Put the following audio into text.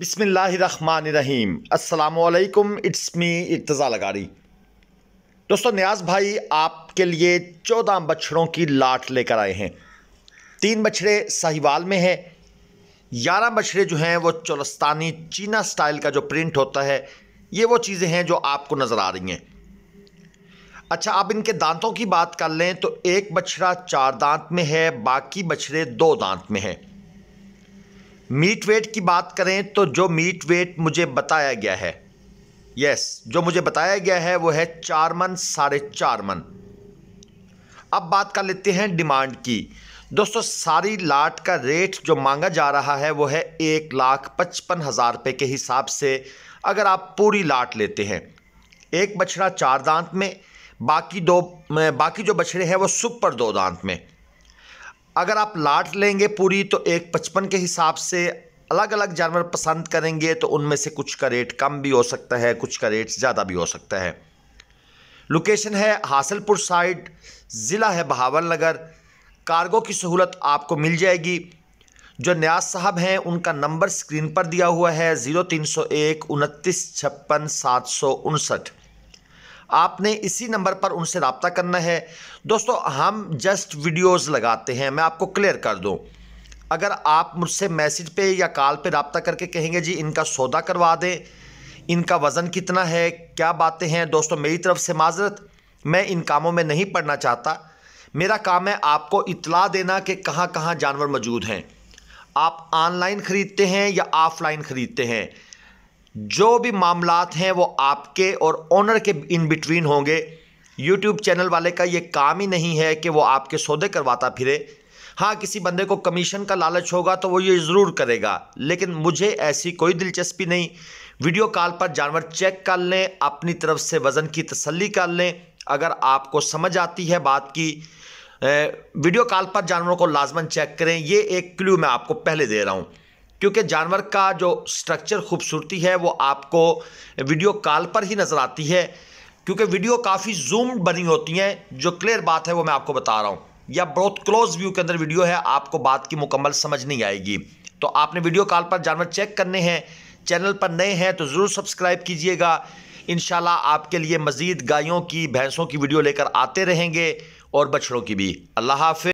बिसमीम अल्लाम it's me Irtaza लगारी दोस्तों न्याज भाई आपके लिए चौदह बछड़ों की लाट लेकर आए हैं तीन बछड़े साहिवाल में हैं ग्यारह बछड़े जो हैं वो चौलस्तानी चीना स्टाइल का जो प्रिंट होता है ये वो चीज़ें हैं जो आपको नज़र आ रही हैं अच्छा आप इनके दांतों की बात कर लें तो एक बछड़ा चार दांत में है बाकी बछड़े दो दांत में हैं मीट वेट की बात करें तो जो मीट वेट मुझे बताया गया है यस जो मुझे बताया गया है वो है चार मन साढ़े चार मन अब बात कर लेते हैं डिमांड की दोस्तों सारी लाट का रेट जो मांगा जा रहा है वो है एक लाख पचपन हज़ार रुपये के हिसाब से अगर आप पूरी लाट लेते हैं एक बछड़ा चार दांत में बाकी दो बाकी जो बछड़े हैं वो सुपर दो दांत में अगर आप लाट लेंगे पूरी तो एक पचपन के हिसाब से अलग अलग जानवर पसंद करेंगे तो उनमें से कुछ का रेट कम भी हो सकता है कुछ का रेट ज़्यादा भी हो सकता है लोकेशन है हासिलपुर साइड ज़िला है बहावल नगर कार्गो की सहूलत आपको मिल जाएगी जो न्याज साहब हैं उनका नंबर स्क्रीन पर दिया हुआ है ज़ीरो तीन सौ एक उनतीस छप्पन सात सौ उनसठ आपने इसी नंबर पर उनसे रबता करना है दोस्तों हम जस्ट वीडियोज़ लगाते हैं मैं आपको क्लियर कर दूँ अगर आप मुझसे मैसेज पे या कॉल पे रबता करके कहेंगे जी इनका सौदा करवा दें इनका वज़न कितना है क्या बातें हैं दोस्तों मेरी तरफ से माजरत मैं इन कामों में नहीं पढ़ना चाहता मेरा काम है आपको इतला देना कि कहाँ कहाँ जानवर मौजूद हैं आप ऑनलाइन ख़रीदते हैं या ऑफ़लाइन ख़रीदते हैं जो भी मामला हैं वो आपके और ऑनर के इन बिटवीन होंगे यूट्यूब चैनल वाले का ये काम ही नहीं है कि वो आपके सौदे करवाता फिरे हाँ किसी बंदे को कमीशन का लालच होगा तो वो ये ज़रूर करेगा लेकिन मुझे ऐसी कोई दिलचस्पी नहीं वीडियो कॉल पर जानवर चेक कर लें अपनी तरफ से वज़न की तसल्ली कर लें अगर आपको समझ आती है बात की वीडियो कॉल पर जानवरों को लाजमन चेक करें ये एक क्ल्यू मैं आपको पहले दे रहा हूँ क्योंकि जानवर का जो स्ट्रक्चर खूबसूरती है वो आपको वीडियो कॉल पर ही नज़र आती है क्योंकि वीडियो काफ़ी जूम बनी होती हैं जो क्लियर बात है वो मैं आपको बता रहा हूँ या बहुत क्लोज व्यू के अंदर वीडियो है आपको बात की मुकम्मल समझ नहीं आएगी तो आपने वीडियो कॉल पर जानवर चेक करने हैं चैनल पर नए हैं तो ज़रूर सब्सक्राइब कीजिएगा इन आपके लिए मज़ीद गायों की भैंसों की वीडियो लेकर आते रहेंगे और बछड़ों की भी अल्लाह हाफ